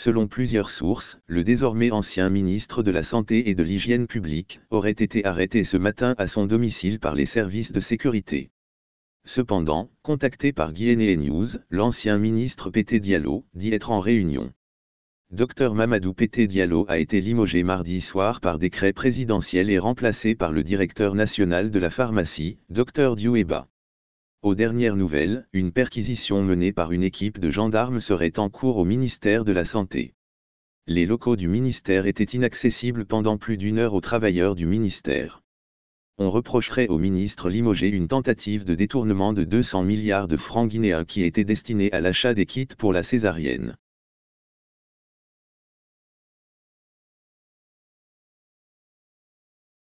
Selon plusieurs sources, le désormais ancien ministre de la Santé et de l'Hygiène publique aurait été arrêté ce matin à son domicile par les services de sécurité. Cependant, contacté par Guinée News, l'ancien ministre Pété Diallo dit être en réunion. Dr Mamadou Pété Diallo a été limogé mardi soir par décret présidentiel et remplacé par le directeur national de la pharmacie, Dr Diouéba. Aux dernières nouvelles, une perquisition menée par une équipe de gendarmes serait en cours au ministère de la Santé. Les locaux du ministère étaient inaccessibles pendant plus d'une heure aux travailleurs du ministère. On reprocherait au ministre Limogé une tentative de détournement de 200 milliards de francs guinéens qui étaient destinés à l'achat des kits pour la césarienne.